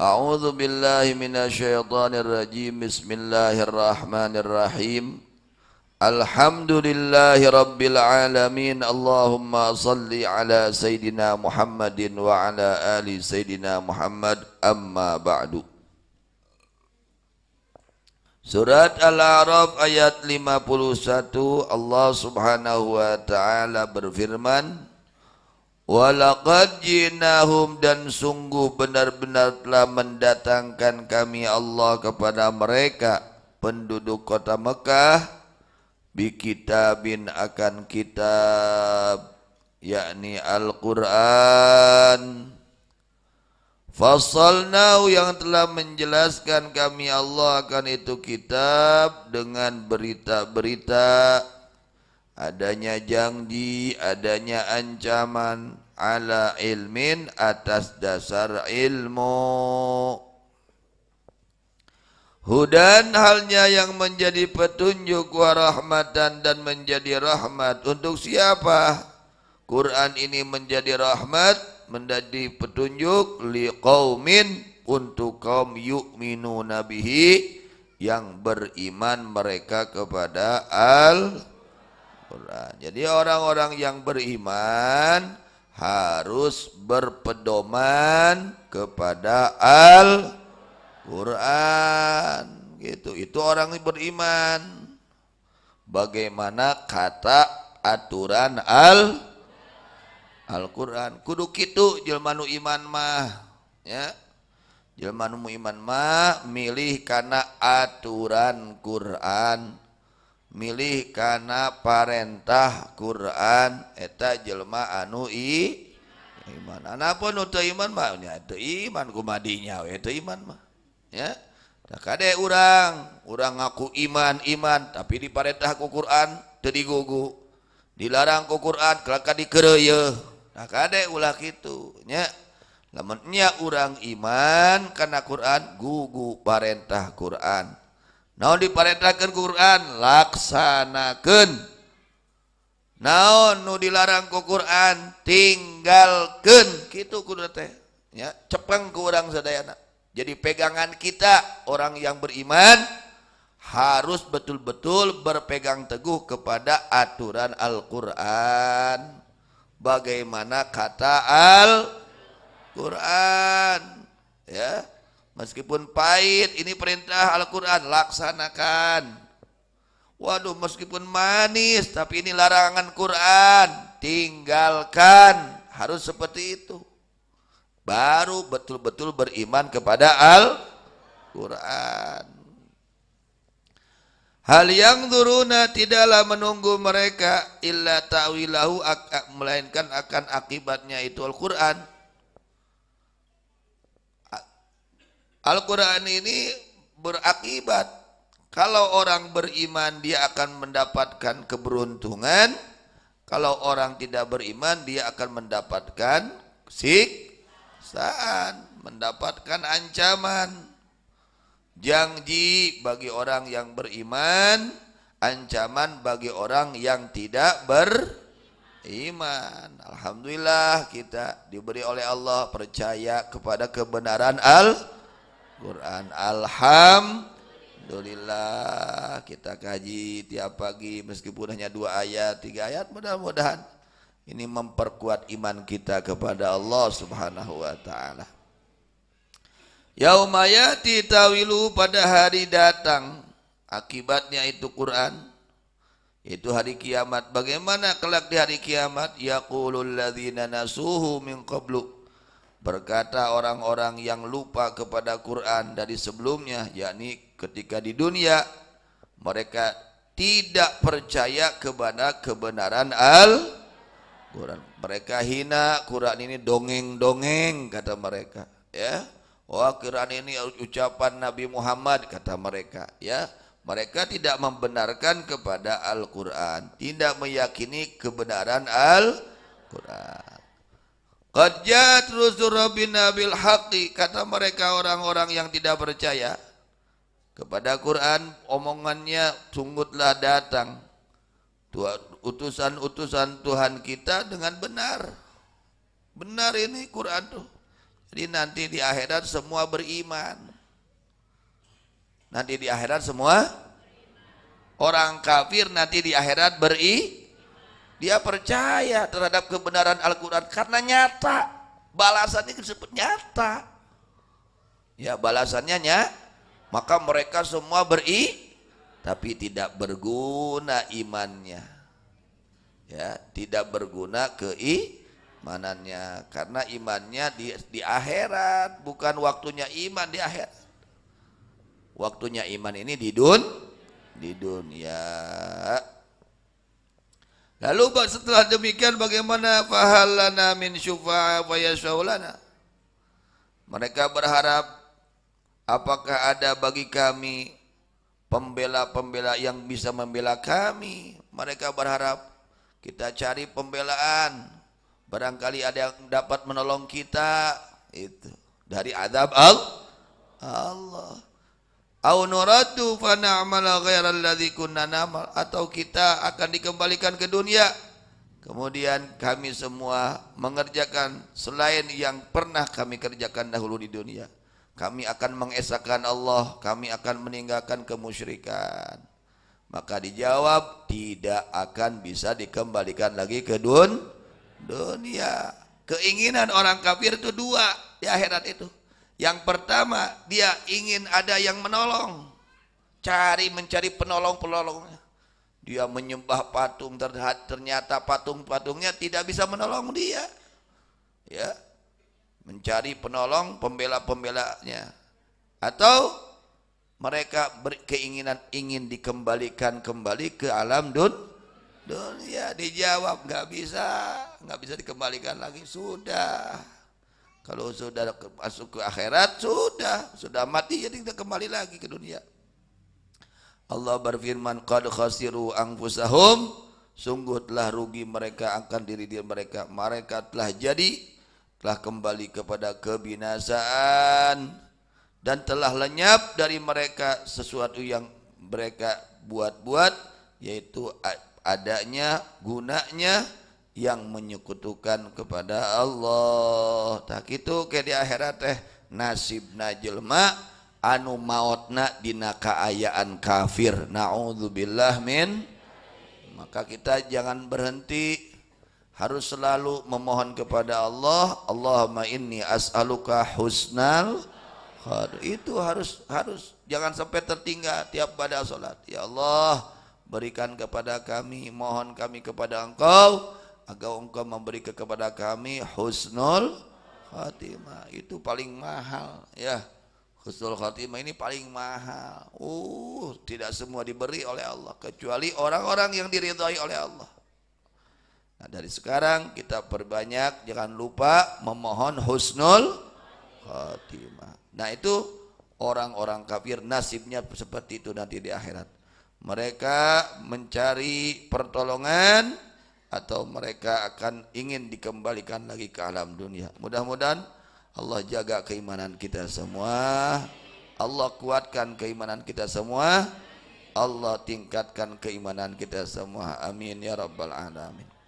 أعوذ بالله من الشيطان الرجيم بسم الله الرحمن الرحيم الحمد لله رب العالمين اللهم صل على سيدنا محمد وعلى آل سيدنا محمد أما بعد سورة al آيات ayat 51 الله سبحانه وتعالى taala berfirman Walaqad dan sungguh benar-benar telah mendatangkan kami Allah kepada mereka penduduk kota Mekah bi kitabin akan kitab yakni Al-Qur'an Fasalnau yang telah menjelaskan kami Allah akan itu kitab dengan berita-berita adanya janji, adanya ancaman ala ilmin atas dasar ilmu. Hudan halnya yang menjadi petunjuk warahmatan dan menjadi rahmat untuk siapa? Quran ini menjadi rahmat, menjadi petunjuk liqaumin untuk kaum yu'minu nabihi yang beriman mereka kepada al Al-Quran. Jadi orang-orang yang beriman harus berpedoman kepada Al-Quran. Gitu. Itu orang yang beriman. Bagaimana kata aturan al Al-Quran kudu kitu jelmanu iman mah ya jelmanu iman mah milih karena aturan Quran milih karena parentah Quran eta jelma anuipun untuk imannya imannya i yadek orang orang ngaku iman- iman tapi di paretah ku Quran jadi gugu dilarang ke Quran keka digereyedek ulang itunya lenya orang iman karena Quran gugu partah Quran naon ku Quran laksanakan naon nu dilarang ku Quran tinggalkan gitu kudu teh ya cepeng ku urang sadayana jadi pegangan kita orang yang beriman harus betul-betul berpegang teguh kepada aturan Al-Quran bagaimana kata Al-Quran ya Meskipun pahit, ini perintah Al-Quran, laksanakan. Waduh, meskipun manis, tapi ini larangan Quran, tinggalkan. Harus seperti itu. Baru betul-betul beriman kepada Al-Quran. Hal yang duruna tidaklah menunggu mereka illa ta'wilahu melainkan akan akibatnya itu Al-Quran Al-Quran ini berakibat. Kalau orang beriman dia akan mendapatkan keberuntungan. Kalau orang tidak beriman dia akan mendapatkan siksaan, mendapatkan ancaman. Janji bagi orang yang beriman, ancaman bagi orang yang tidak beriman. Alhamdulillah kita diberi oleh Allah percaya kepada kebenaran Al-Quran. Quran. Alhamdulillah kita kaji tiap pagi meskipun hanya dua ayat, tiga ayat mudah-mudahan ini memperkuat iman kita kepada Allah Subhanahu wa taala. Yaumayati tawilu pada hari datang akibatnya itu Quran itu hari kiamat. Bagaimana kelak di hari kiamat? Yaqulul ladhina nasuhu min qablu Berkata orang-orang yang lupa kepada Quran dari sebelumnya, yakni ketika di dunia, mereka tidak percaya kepada kebenaran Al-Quran. Mereka hina Quran ini dongeng-dongeng, kata mereka. Ya, Wah oh, Quran ini ucapan Nabi Muhammad, kata mereka. Ya, mereka tidak membenarkan kepada Al-Quran, tidak meyakini kebenaran Al-Quran. Qadjat rusul rabbina bil haqi kata mereka orang-orang yang tidak percaya kepada Quran omongannya sungguhlah datang utusan-utusan Tuhan kita dengan benar benar ini Quran tuh jadi nanti di akhirat semua beriman nanti di akhirat semua orang kafir nanti di akhirat beri dia percaya terhadap kebenaran Al-Quran karena nyata. Balasannya disebut nyata. Ya balasannya ya Maka mereka semua beri, tapi tidak berguna imannya. Ya, tidak berguna ke i Mananya, karena imannya di, di akhirat bukan waktunya iman di akhirat. Waktunya iman ini di dun di dunia. Lalu setelah demikian bagaimana fahalana min syufa'a fayasfaulana? Mereka berharap apakah ada bagi kami pembela-pembela yang bisa membela kami? Mereka berharap kita cari pembelaan. Barangkali ada yang dapat menolong kita itu dari adab Allah. Au nuraddu fa na'mala ghayra kunna na'mal atau kita akan dikembalikan ke dunia kemudian kami semua mengerjakan selain yang pernah kami kerjakan dahulu di dunia. Kami akan mengesahkan Allah, kami akan meninggalkan kemusyrikan. Maka dijawab tidak akan bisa dikembalikan lagi ke dun dunia. Keinginan orang kafir itu dua di akhirat itu yang pertama, dia ingin ada yang menolong. Cari mencari penolong-penolongnya. Dia menyembah patung, ternyata patung-patungnya tidak bisa menolong dia. Ya. Mencari penolong, pembela-pembelanya. Atau mereka berkeinginan ingin dikembalikan kembali ke alam dun dunia dijawab nggak bisa nggak bisa dikembalikan lagi sudah kalau sudah masuk ke akhirat, sudah. Sudah mati, jadi kita kembali lagi ke dunia. Allah berfirman, Qad khasiru anfusahum sungguh telah rugi mereka akan diri diri mereka. Mereka telah jadi, telah kembali kepada kebinasaan. Dan telah lenyap dari mereka sesuatu yang mereka buat-buat, yaitu adanya, gunanya, yang menyekutukan kepada Allah tak itu ke di akhirat teh nasib najjelma anu mautna dina kaayaan kafir naudzubillah min maka kita jangan berhenti harus selalu memohon kepada Allah Allahumma inni as'aluka husnal itu harus harus jangan sampai tertinggal tiap pada salat ya Allah berikan kepada kami mohon kami kepada engkau agar engkau memberi kepada kami husnul khatimah itu paling mahal ya husnul khatimah ini paling mahal uh tidak semua diberi oleh Allah kecuali orang-orang yang diridhai oleh Allah nah dari sekarang kita perbanyak jangan lupa memohon husnul khatimah nah itu orang-orang kafir nasibnya seperti itu nanti di akhirat. Mereka mencari pertolongan atau mereka akan ingin dikembalikan lagi ke alam dunia. Mudah-mudahan Allah jaga keimanan kita semua. Allah kuatkan keimanan kita semua. Allah tingkatkan keimanan kita semua. Amin ya rabbal alamin.